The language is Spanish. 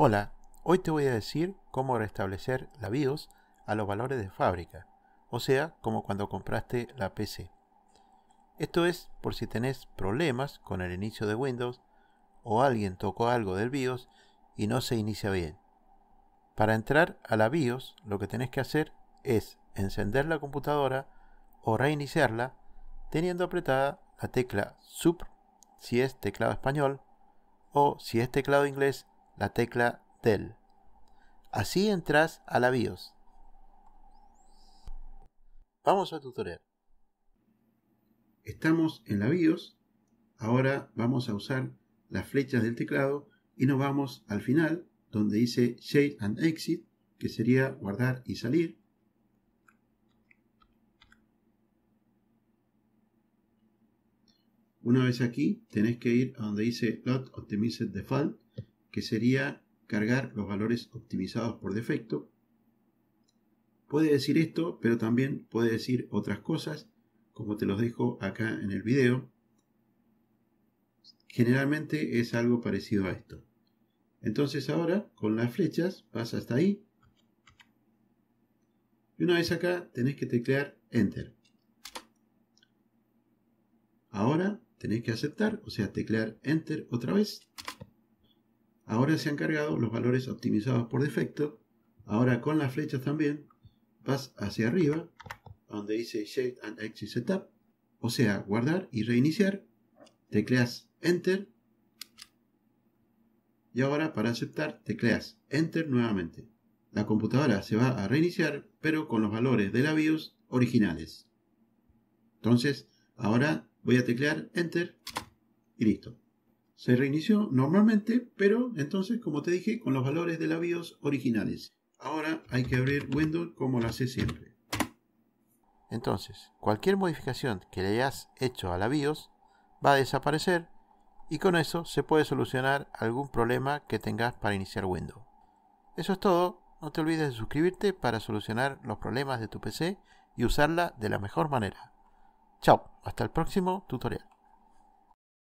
Hola, hoy te voy a decir cómo restablecer la BIOS a los valores de fábrica, o sea, como cuando compraste la PC. Esto es por si tenés problemas con el inicio de Windows o alguien tocó algo del BIOS y no se inicia bien. Para entrar a la BIOS lo que tenés que hacer es encender la computadora o reiniciarla teniendo apretada la tecla SUP si es teclado español o si es teclado inglés la tecla del. Así entras a la BIOS. Vamos al tutorial. Estamos en la BIOS. Ahora vamos a usar las flechas del teclado y nos vamos al final donde dice Shade and Exit, que sería guardar y salir. Una vez aquí, tenés que ir a donde dice Lot Optimized Default que sería cargar los valores optimizados por defecto. Puede decir esto, pero también puede decir otras cosas, como te los dejo acá en el video. Generalmente es algo parecido a esto. Entonces ahora, con las flechas, vas hasta ahí. Y una vez acá, tenés que teclear Enter. Ahora tenés que aceptar, o sea, teclear Enter otra vez. Ahora se han cargado los valores optimizados por defecto. Ahora con las flechas también vas hacia arriba, donde dice Shade and Exit Setup. O sea, guardar y reiniciar. Tecleas Enter. Y ahora para aceptar tecleas Enter nuevamente. La computadora se va a reiniciar, pero con los valores de la BIOS originales. Entonces, ahora voy a teclear Enter y listo. Se reinició normalmente, pero entonces, como te dije, con los valores de la BIOS originales. Ahora hay que abrir Windows como lo hace siempre. Entonces, cualquier modificación que le hayas hecho a la BIOS va a desaparecer y con eso se puede solucionar algún problema que tengas para iniciar Windows. Eso es todo, no te olvides de suscribirte para solucionar los problemas de tu PC y usarla de la mejor manera. Chao, hasta el próximo tutorial.